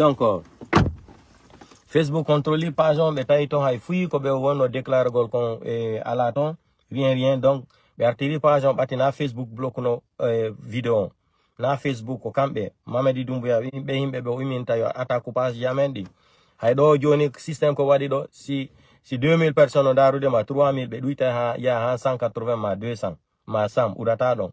donc euh, facebook contrôle page pages, mais tawi toon hay fuyi ko ɓe wonno déclaragol kon e ala rien rien donc mais ben, artiri euh, ben, euh, ben, page on ɓatti facebook blokkuno vidéo on facebook ko kamɓe mamadi dumbuya ɓe yimɓe ɓe o iminta yo attaque page jamen ɗi hay ɗo joni système ko si si 2000 personnes o darudema 3000 ɓe ɗuyta 180 200 ma sam ou ɗon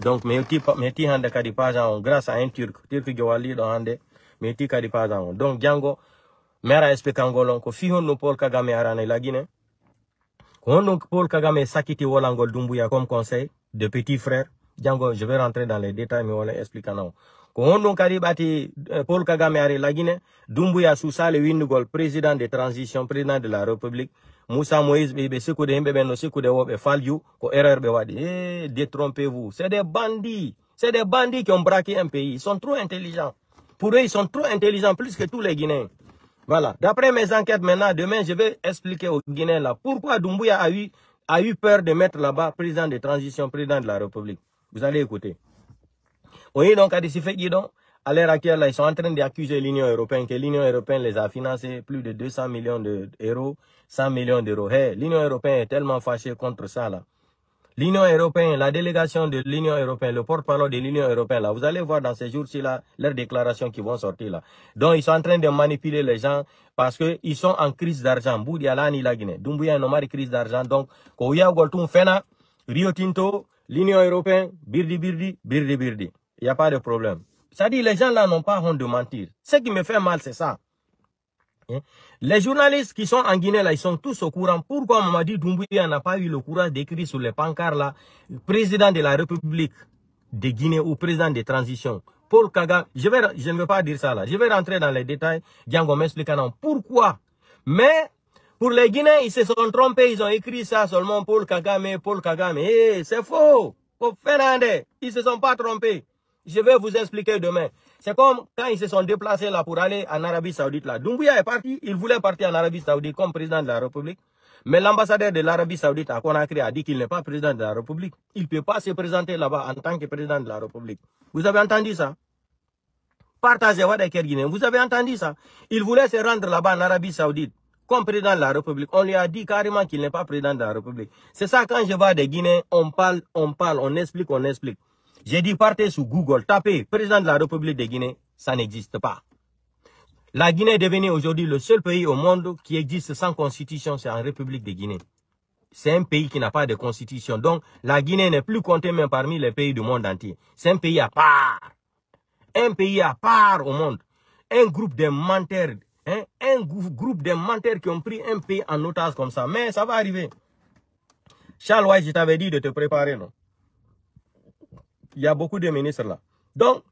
donc metti yetti mi kadi page on grâce à un turc turc jo hande, kadi donc janngo mera ara ko fi paul kagame arane lagine ko paul kagame sakiti wolangol dumbuya comme conseil de petit frère Django je vais rentrer dans les détails mi wona expliquer non ko honɗum kadi ɓati eh, paul kagame ari lagine dumbuya susale windugol président de transition président de la république moussa moïse ɓe ɓe de yimɓe ɓen no sikkude wo ɓe falju ko erreur ɓe eh, détrompez vous c'est des bandits c'est des bandits qui ont braqué un pays ils sont trop intelligents pour eux ils sont trop intelligents plus que tous les guinéens voilà d'après mes enquêtes maintenant demain je vais expliquer aux guinéens là pourquoi dumbuya a eu a eu peur de mettre là-bas président de transition président de la république vous allez écouter voyez donc à fait à l'heure actuelle, ils sont en train d'accuser l'Union européenne, que l'Union européenne les a financés plus de 200 millions d'euros, 100 millions d'euros. L'Union européenne est tellement fâchée contre ça là. L'Union européenne, la délégation de l'Union européenne, le porte-parole de l'Union européenne, vous allez voir dans ces jours-ci là, leurs déclarations qui vont sortir là. Donc ils sont en train de manipuler les gens parce qu'ils sont en crise d'argent. donc la Guinée, Dumbuya crise d'argent. Donc Fena, Rio Tinto, l'Union européenne, Birdi Birdi, Birdi Birdi. Il n'y a pas de problème. cest à les gens là n'ont pas honte de mentir. Ce qui me fait mal, c'est ça. Hein? Les journalistes qui sont en Guinée là, ils sont tous au courant. Pourquoi Mamadi Doumbouya n'a pas eu le courage d'écrire sur les pancartes là, président de la République de Guinée ou président de transition Paul Kaga, je, vais, je ne veux pas dire ça là. Je vais rentrer dans les détails. Django non pourquoi. Mais pour les Guinéens, ils se sont trompés. Ils ont écrit ça seulement Paul Kagame, Paul Kagame. Eh, c'est faux. Paul Fernandez, ils se sont pas trompés. Je vais vous expliquer demain. C'est comme quand ils se sont déplacés là pour aller en Arabie Saoudite là. Doumbouya est parti, il voulait partir en Arabie Saoudite comme président de la République. Mais l'ambassadeur de l'Arabie Saoudite à Conakry a dit qu'il n'est pas président de la République. Il ne peut pas se présenter là-bas en tant que président de la République. Vous avez entendu ça Partagez les guinéens. Vous avez entendu ça Il voulait se rendre là-bas en Arabie Saoudite comme président de la République. On lui a dit carrément qu'il n'est pas président de la République. C'est ça quand je vois des Guinéens, on parle, on parle, on explique, on explique. J'ai dit partez sur Google, tapez président de la République de Guinée, ça n'existe pas. La Guinée est devenue aujourd'hui le seul pays au monde qui existe sans constitution, c'est en République de Guinée. C'est un pays qui n'a pas de constitution. Donc, la Guinée n'est plus comptée même parmi les pays du monde entier. C'est un pays à part. Un pays à part au monde. Un groupe de menteurs. Hein, un groupe de menteurs qui ont pris un pays en otage comme ça. Mais ça va arriver. Charles White, je t'avais dit de te préparer, non il y a beaucoup de ministres là. Donc,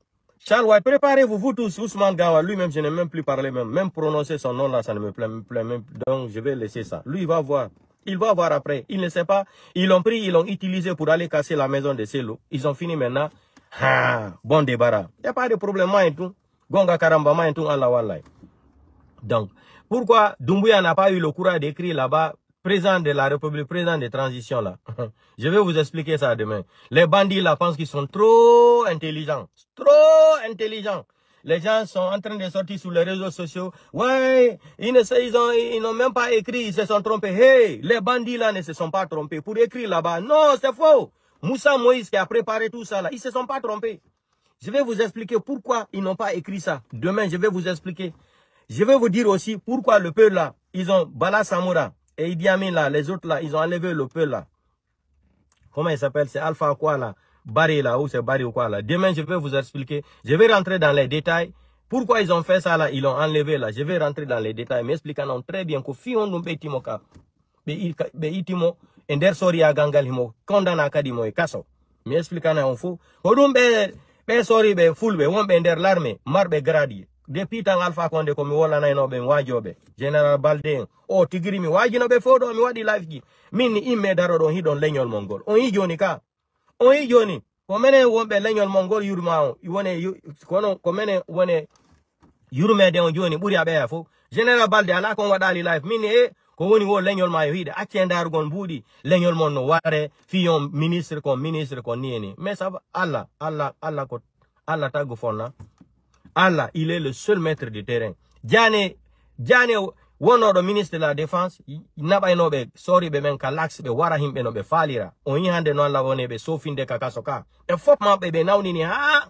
Charles White, préparez-vous, vous tous, Ousmane Gawa, lui-même, je n'ai même plus parlé, même, même prononcer son nom là, ça ne me plaît, même plus. Donc, je vais laisser ça. Lui, il va voir. Il va voir après. Il ne sait pas. Ils l'ont pris, ils l'ont utilisé pour aller casser la maison de Celo. Ils ont fini maintenant. bon débarras. Il n'y a pas de problème, et tout. Gonga et tout, Donc, pourquoi Dumbuya n'a pas eu le courage d'écrire là-bas président de la République, président de transition là. Je vais vous expliquer ça demain. Les bandits là pensent qu'ils sont trop intelligents. Trop intelligents. Les gens sont en train de sortir sur les réseaux sociaux. Ouais, ils n'ont ils ils même pas écrit, ils se sont trompés. Hey, les bandits là ne se sont pas trompés pour écrire là-bas. Non, c'est faux. Moussa Moïse qui a préparé tout ça là, ils se sont pas trompés. Je vais vous expliquer pourquoi ils n'ont pas écrit ça. Demain, je vais vous expliquer. Je vais vous dire aussi pourquoi le peuple là, ils ont Bala Samoura. Et Idi Amin, là, les autres, là, ils ont enlevé le peu, là. Comment il s'appelle C'est Alpha quoi, là Barry, là, ou c'est Barry ou quoi, là. Demain, je vais vous expliquer. Je vais rentrer dans les détails. Pourquoi ils ont fait ça, là Ils l'ont enlevé, là. Je vais rentrer dans les détails. Mais expliquant très bien que Fion Numbe Timoka, Beitimo, Ender Soria Gangalimo, Kondana Kadimo et Kasso. Mais expliquant on fou. Odumbe, Be Sori, Be Be Wombe Ender l'armée, Marbe Gradi. depital alpha konde ko mi wolanaynoɓe mi wajoɓe général balde en o oh, tigiri mi wajinoɓe fo ɗo mi waɗi life ji min imme daro don hiɗon leñol mol ngol on yi joni ka on yi joni ko mene wonɓe leñol mol ngol yurma o wone kono ko mene wone yurmede on joni ɓuuri a fo général balde ala kon waɗali life min e eh, ko woni wo leñol ma yo hiide acce darugol mbuuɗi leñol mon no ware fiyon ministre kon ministre kon nieni. eni mais sa allah allah allah ko allah taggu fonna Allah, il est le seul maître du terrain. Diane, Diane, wonoɗo ministre de la défense naɓaynoɓe be men kalax lax warahim be no be falira on yi hande no allah woni be sofinde Et E fop ma be be ɓe ni ha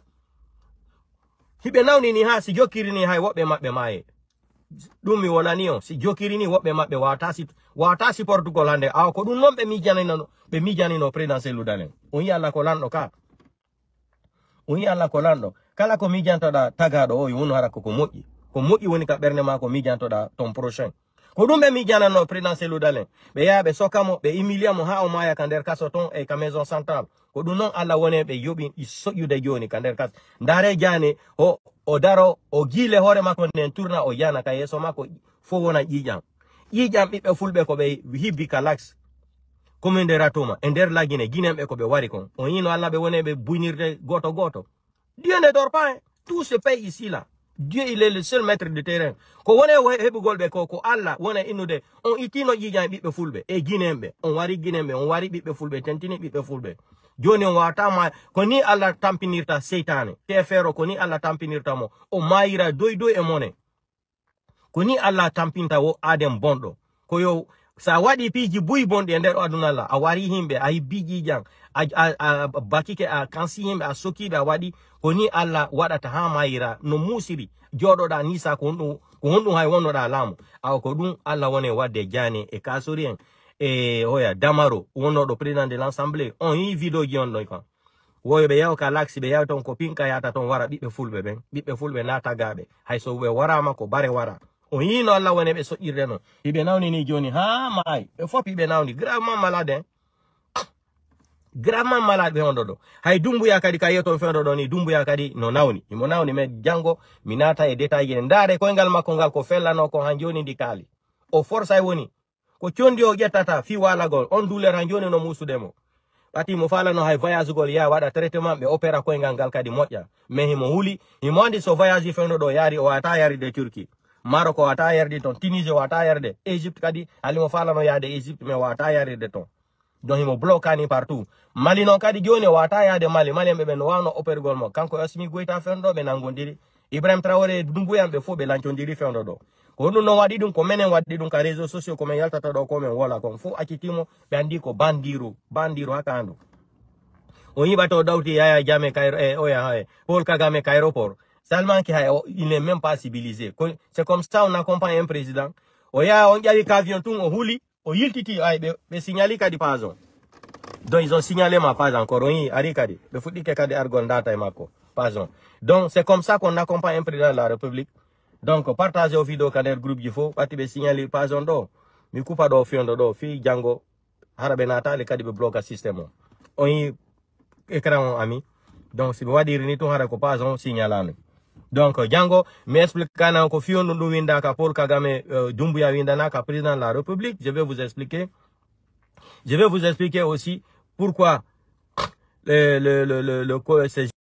hiɓe ni ha si ni hay woɓɓe mabbe maye Dumi mi wonani on si jokkirini woɓɓe mabbe wata si wata si Aoko, hande awa ko ɗum be ɓe mijanino ɓe mijanino président selludalen on yi allah ko ka woni allah ko lanɗo kala ko mijantoɗa tagaɗo o wono hara koko moƴƴi ko moƴƴi woni ka ɓerne ma ko mijantoɗa ton prochain ko ɗum ɓe mijananno président selludal en ɓe yaha ɓe sokamo ɓe humilia mo ha o maya ka nder kaso ton e ka maison central ko ɗum noon allah wone ɓe yoɓi soƴƴude joni ka nder kaso dare jani o o daro o guile hoore makko nden tourna o yana ka yesso makko fo wona ƴiƴam ƴiƴam ɓiɓɓe fulɓe ko ɓe hibbi ka lax commune ratoma ratuma e nder lagine guinemɓe koɓe wari kon on yino allah ɓe woni ɓe buynirde goto goto dieu ne dort pas tout se paye ici là dieu il est le seul maître de terrain ko wone heɓugol ɓe ko ko allah wona innude on itino ƴiƴan ɓiɓɓe fulɓe e guinenɓe on wari guinenɓe on wari ɓiɓɓe fulɓe tentini ɓiɓɓe fulɓe joni on watama ko ni allah tampinirta seytane te feero ko ni allah tampinirta mo o mayira doy doy e mone ko ni allah tampinta wo aden bonɗo ko yo sa waɗi piiji buybondi e nder aduna la awari a wari jang a a, jan a bakike a kansi himɓe a sokiɓe a waɗi ko ni allah waɗata ha no musiri jodo da nisa ko honɗum ko honɗum hay wonnoɗa laamu awa ko ɗum allah woni wadde jani e kasurien e hoya damaro wono do president de l' on yi video ji on ɗon kan be yaw ka laksi ɓe yawi ton ko pinka yata ton wara ɓiɓɓe fulɓe ɓen ɓiɓɓe fulɓe nata so hayso wara warama ko bare wara on yino allah woni ɓe soƴƴirde noon hiɓe nawni ni joni ha maayi ɓe fof hiɓe nawni gravement malade en gravement malade on dodo hay dumbu ya kadi kayeto fe dodo ni dumbu ya kadi no nawni imo nawni men janngo mi naata e detail ji ne ko ngal makko ngal ko fella no ko han joni dikali kaali o forsa woni ko chondi o ƴettata fi wala gol on duler ran joni no musude mo ɓati mo falano hay voyage gol ya wada traitement ɓe opera koyngal ngal kadi moƴƴa mais himo huuli himo andi so voyage fewɗo ɗo yari o ata yari de turki maroko wata yarde ton tunisia wata yarde egypte kadi halimo falano yaade egypte me wata yarirde ton don himo blocani partout mali non kadi joni wata yaade mali mali en ɓe wano opere golmo kanko asmi goyta fendo be nangondiri ibrahim traore dungu ɓe fof ɓe lancodiri fewdo ɗo ko ɗum noon waɗi ɗum ko menen waɗi ɗum ka réseau sociaux komin yaltata ɗo komin wola kon fof accitimo ɓe andi ko bandiru bandiru haka andu on yiɓa to dawti yaya jame kairo e eh, oya e paul kagame kayroport salman a oh, il n'est même pas civilisé. C'est comme ça on accompagne un président. Oya, oh, on y a les camions tout, on roule, on y titi, mais signalé qu'il pas Donc ils ont signalé ma page encore. On y a les cadres. Le foot dit qu'il y a des argondata et mako. Pardon. Donc c'est comme ça qu'on accompagne un président de la République. Donc partagez vos vidéos quand le groupe il faut, pas te signaler pas on do. Mi pas do fiondo do fi jango harabenata le kadi be bloka système. On y écran ami. Donc si vous dire ni tout hara pas on signalane donc Django, mais expliquer quand fiyondu ndu winda paul kagame dumbuya windana ka président de la république je vais vous expliquer je vais vous expliquer aussi pourquoi le, le, le, le, le, le